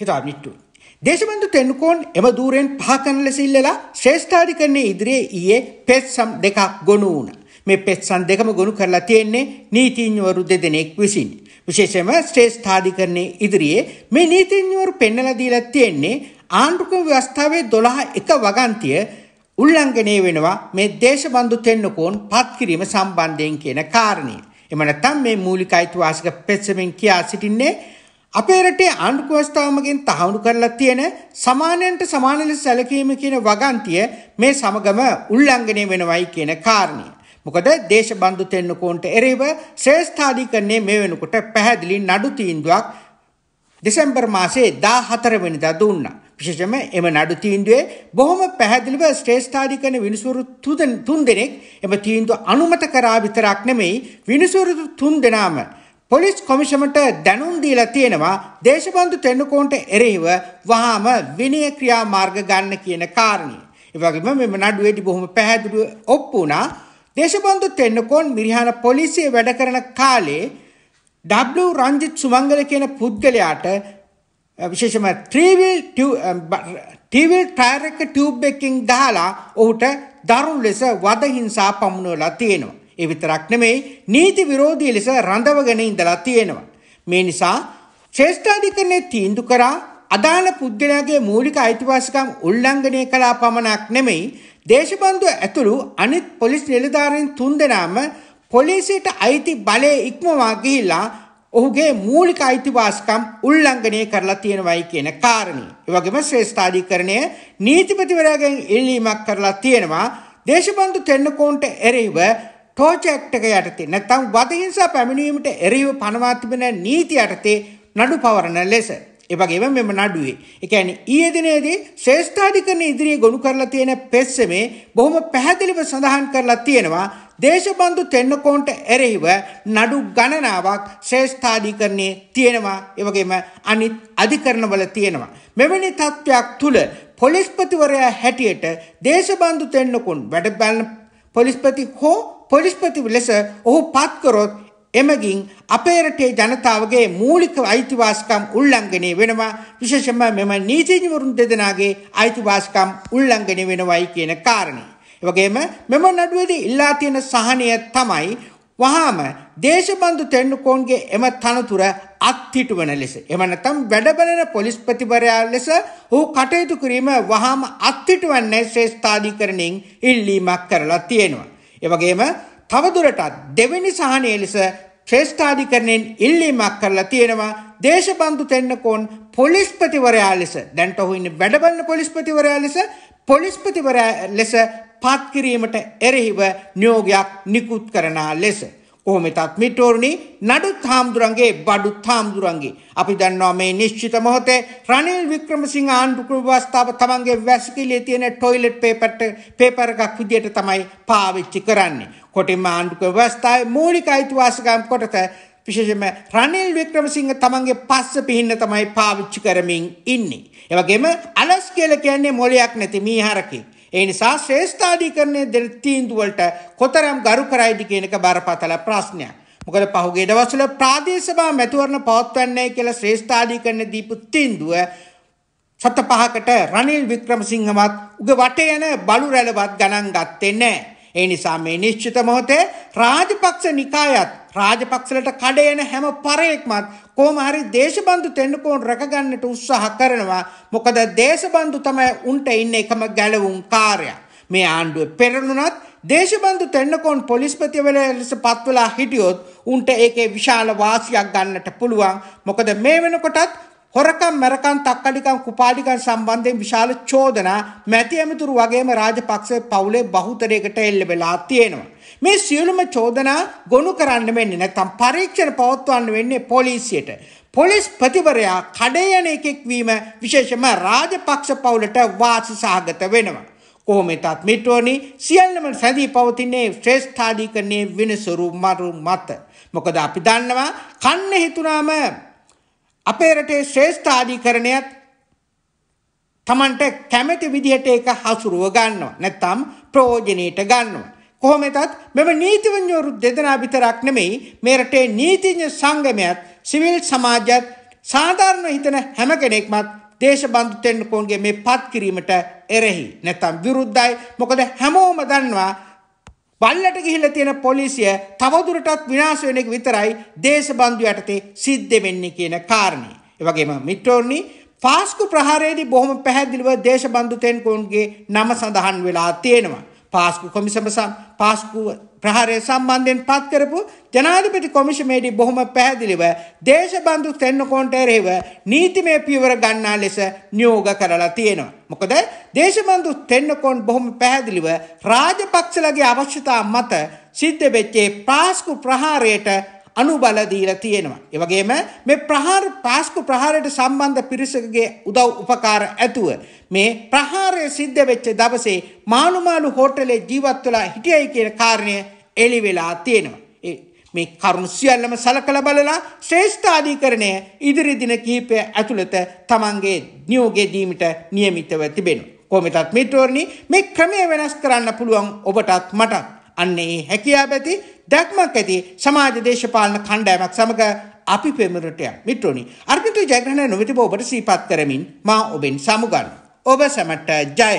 හිතාමිට්ටු. දේශබන්ධු තෙන්නුකෝන් එම දූරෙන් පහකන ලෙස ඉල්ලලා ශ්‍රේෂ්ඨාධිකරණයේ ඉදිරියේ ඊයේ පෙත්සම් දෙකක් ගොනු වුණා. මේ පෙත්සම් දෙකම ගොනු කරලා තියෙන්නේ නීතිඥවරු දෙදෙනෙක් විසින්. විශේෂයෙන්ම ශ්‍රේෂ්ඨාධිකරණයේ ඉදිරියේ මේ නීතිඥවරු පෙන්වලා දීලා තියෙන්නේ ආණ්ඩුක්‍රම ව්‍යවස්ථාවේ 12 එක වගන්තිය උල්ලංඝනය වෙනවා මේ දේශබන්ධු තෙන්නුකෝන් පත් කිරීම සම්බන්ධයෙන් කියන කාරණේ. එම නැත්නම් මේ මූලික අයිතිවාසික පෙත්සමෙන් කියා සිටින්නේ අපේ රටේ ආණ්ඩු ව්‍යවස්ථාවමකින් තහවුරු කරලා තියෙන සමානයන්ට සමාන ලෙස සැලකීම කියන වගන්තිය මේ සමගම උල්ලංඝනය වෙනවයි කියන කාරණය. මොකද දේශබන්දු තෙන්නකෝන්ට එරෙහිව ශ්‍රේෂ්ඨාධිකරණයේ මේ වෙනකොට පැහැදිලි නඩු තීන්දුවක් දෙසැම්බර් මාසේ 14 වෙනිදා දුන්නා. විශේෂම එම නඩු තීන්දුවේ බොහොම පැහැදිලිව ශ්‍රේෂ්ඨාධිකරණ විනිසුරු තුන් දෙනෙක් එම තීන්දුව අනුමත කරා විතරක් නෙමෙයි විනිසුරු තුන් දෙනාම පොලිස් කොමිෂමට දැනුම් දීලා තියෙනවා දේශබන්දු තෙන්නකෝන්ට එරෙහිව වහාම විනය ක්‍රියාමාර්ග ගන්න කියන කාරණය. ඒ වගේම මෙම නඩුවේදී බොහොම පැහැදිලිව ඔප්පු වුණා දේශබන්දු තෙන්නකෝන් මිරිහාන පොලිසිය වැඩ කරන කාලේ W රංජිත් සුමංගල කියන පුද්ගලයාට විශේෂම ත්‍රිවිල් ටීවල් ටයර් එක ටියුබ් එකකින් ගහලා ඔහුට දරුණු ලෙස වද හිංසා පමුණවලා තියෙනවා. ඒ විතරක් නෙමෙයි නීති විරෝධී ලෙස රඳවගෙන ඉඳලා තියෙනවා. මේ නිසා ශ්‍රේෂ්ඨාධිකරණය තීන්දු කරා අදාළ පුද්ගලයාගේ මූලික අයිතිවාසිකම් උල්ලංඝනය කළා පමණක් නෙමෙයි දේශබන්ධුව ඇතුළු අනිත් පොලිස් නිලධාරීන් තුන්දෙනාම පොලිසියට අයිති බලය ඉක්මවා ගිහිලා ඔහුගේ මූලික අයිතිවාසිකම් උල්ලංඝනය කරලා තියෙනවයි කියන කාරණේ. ඒ වගේම ශ්‍රේෂ්ඨාධිකරණය නීතිපතිවරයාගෙන් ඉල්ලීමක් කරලා තියෙනවා දේශබන්දු තෙන්නකෝන්ට එරෙහිව ටෝච් ඇක්ට් එක යටතේ නැත්නම් වද හිංසා පැමිණීමට එරෙහිව පනවා තිබෙන නීති යටතේ නඩු පවරන ලෙස එවගේම මෙම නඩුවේ. ඒ කියන්නේ ඊයේ දිනේදී ශ්‍රේෂ්ඨාධිකරණ ඉදිරියේ ගොනු කරලා තියෙන පෙස්සමේ බොහොම පැහැදිලිව සඳහන් කරලා තියෙනවා දේශබන්දු තෙන්නකෝන්ට එරෙහිව නඩු ගණනාවක් ශ්‍රේෂ්ඨාධිකරණයේ තියෙනවා එවගේම අනිත් අධිකරණවල තියෙනවා. මෙවැනි තත්ත්වයක් තුළ පොලිස්පතිවරයා හැටියට දේශබන්දු තෙන්නකෝන් වැඩ බලන පොලිස්පති හෝ පොලිස්පති ලෙස ඔහු පත් කරොත් එමගින් අපේ රටේ ජනතාවගේ මූලික අයිතිවාසිකම් උල්ලංඝනය වෙනවා විශේෂයෙන්ම මෙම නීතිඥවරුන් දෙදෙනාගේ අයිතිවාසිකම් උල්ලංඝනය වෙනවයි කියන කාරණේ. ඒ වගේම මෙම නඩුවේදී ඉල්ලා තියෙන සහනය තමයි වහාම දේශබන්දු තෙන්නුකෝන්ගේ එම තනතුර අත්හිටුවන ලෙස එම නැත්නම් වැඩබලන පොලිස්පතිවරයා ලෙස ඔහු කටයුතු කිරීම වහාම අත්හිටුවන්නේ ශ්‍රේෂ්ඨාධිකරණයෙන් ඉල්ලීමක් කරලා තියෙනවා. ඒ වගේම තවදුරටත් දෙවෙනි සහනය ලෙස ශ්‍රේෂ්ඨාධිකරණයෙන් ඉල්ලීමක් කරලා තියෙනවා දේශබන්දු තෙන්නකෝන් පොලිස්පතිවරයා ලෙස දැන්ට ඔහු ඉන්නේ වැඩබලන පොලිස්පතිවරයා ලෙස පොලිස්පතිවරයා ලෙස පත්කිරීමට එරෙහිව නියෝගයක් නිකුත් කරන ලෙස. කොහොමතත් මිටෝරණි නඩුත් හාමුදුරන්ගේ බඩුත් හාමුදුරන්ගේ. අපි දන්නවා මේ නිශ්චිත මොහොතේ රනිල් වික්‍රමසිංහ ආණ්ඩුක්‍රම ව්‍යවස්ථාව තමන්ගේ වැසිකිළියේ තියෙන ටොයිලට් පේපර්ට පේපර් එකක් විදියට තමයි පාවිච්චි කරන්නේ. කොටිම ආණ්ඩුක්‍රම ව්‍යවස්ථාවේ මූලික අයිතිවාසිකම් කොටස විශේෂයෙන්ම රනිල් වික්‍රමසිංහ තමන්ගේ පස්ස පිහින්න තමයි පාවිච්චි කරමින් ඉන්නේ. ඒ වගේම අලස් කියලා කියන්නේ මොලයක් නැති මීහරකෙක්. ඒ නිසා ශ්‍රේෂ්ඨාධිකරණයේ දෙන තීන්දුවලට කොතරම් ගරු කරයිද කියන එක බරපතල ප්‍රශ්නයක්. මොකද පහුගිය දවස්වල ප්‍රාදේශ සභා මැතිවරණ පවත්වන්නේ කියලා ශ්‍රේෂ්ඨාධිකරණ දීපු තීන්දුව සත පහකට රනිල් වික්‍රමසිංහවත් උග වටේ යන බලු රැළවත් ගණන් ගත්තේ නැහැ. ඒ නිසා මේ නිශ්චිත මොහොතේ රාජපක්ෂ නිකායත් රාජපක්ෂලට කඩේන හැම පරයෙක්මත් කොහොම හරි දේශබන්දු තෙන්නකෝන් රැකගන්නට උත්සාහ කරනවා. මොකද දේශබන්දු තමයි උන්ට ඉන්න එකම ගැලවුම් කාර්යය. මේ ආණ්ඩුව පෙරළුණත් දේශබන්දු තෙන්නකෝන් පොලිස්පතිවල ලෙස පත්වලා හිටියොත් උන්ට ඒකේ විශාල වාසියක් ගන්නට පුළුවන්. මොකද මේ වෙනකොටත් හොරකම් මරකම් තක්කඩිකම් කුපාඩිකම් සම්බන්ධයෙන් විශාල චෝදනා මැති ඇමතුරු වගේම රාජපක්ෂේ පවුලේ බහුතරයකට එල්ල වෙලා තියෙනවා. මේ සියලුම චෝදනා ගොනු කරන්න වෙන්නේ නැත්නම් පරීක්ෂණ පවත්වන්න වෙන්නේ පොලිසියට. පොලිස් ප්‍රතිවරයා කඩේ යන එකෙක් වීම විශේෂම රාජපක්ෂ පවුලට වාසි සහගත වෙනවා. කොහොමෙතත් මිටුවනි සියල්ලම සැදී පවතින්නේ ශ්‍රේෂ්ඨාධිකරණයේ විනිසුරු මරු මත. මොකද අපි දන්නවා කන්න හිතුනාම අපේ රටේ ශ්‍රේෂ්ඨාධිකරණයත් Tamanට කැමැති විදිහට ඒක හසුරුව ගන්නවා. නැත්නම් ප්‍රයෝජනෙට ගන්නවා. කොහොමදත් මෙම නීතිඥවරු දෙදෙනා විතරක් නෙමෙයි මේ රටේ නීතිඥ සංගමයත් සිවිල් සමාජයත් සාධාරණ හිතන හැම කෙනෙක්මත් දේශබන්ධු තෙන්නකෝන්ගේ මේ පත් කිරීමට එරෙහි නැත්නම් විරුද්ධයි. මොකද හැමෝම දන්නවා බල්ලට ගිහිල්ලා තියෙන පොලිසිය තවදුරටත් විනාශ වෙන එක විතරයි දේශබන්දු යටතේ සිද්ධ වෙන්නේ කියන කාරණේ. ඒ වගේම මිත්‍රෝනි පාස්කු ප්‍රහාරයේදී බොහොම පැහැදිලිව දේශබන්දු තෙන්කෝන්ගේ නම සඳහන් වෙලා තියෙනවා. පාස්කු කොමිසම පාස්කුව ප්‍රහාරය සම්බන්ධයෙන් පත් කරපු ජනාධිපති කොමිෂමේදී බොහොම පැහැදිලිව දේශබන්දු තෙන්නකෝන්ටේරෙහිව නීතිමය පියවර ගන්නා ලෙස නියෝග කරලා තියෙනවා. මොකද දේශබන්දු තෙන්නකෝන් බොහොම පැහැදිලිව රාජපක්ෂලගේ අවශ්‍යතා මත සිද්ධ වෙච්චේ පාස්කු ප්‍රහාරයට අනුබල දීලා තියෙනවා. ඒ වගේම මේ ප්‍රහාර පාස්කු ප්‍රහාරයට සම්බන්ධ පිරිසකගේ උදව් උපකාර ඇතුව මේ ප්‍රහාරය සිද්ධ වෙච්ච දවසේ මානුමාලු හෝටලේ ජීවත් වෙලා හිටියයි කියන කාරණය එළි වෙලා තියෙනවා. මේ කරුණු සියල්ලම සලකලා බලලා ශ්‍රේෂ්ඨාධිකරණය ඉදිරි දින කිහිපය ඇතුළත තමන්ගේ නියෝගය දීමට નિયમિતව තිබෙනවා. කොහොමදත් මිත්‍රෝරණි මේ ක්‍රමය වෙනස් කරන්න පුළුවන් ඔබටත් මටත්. අන්න ඒ හැකියාව ඇති දැක්මක් ඇති සමාජ දේශපාලන කණ්ඩායමක් සමග අපි පෙමරට යම් මිත්‍රෝනි අර්ගිත ජයග්‍රහණ නොවිතිබ ඔබට සීපත් කරමින් මා ඔබෙන් සමුගන්න. ඔබ සැමට ජය.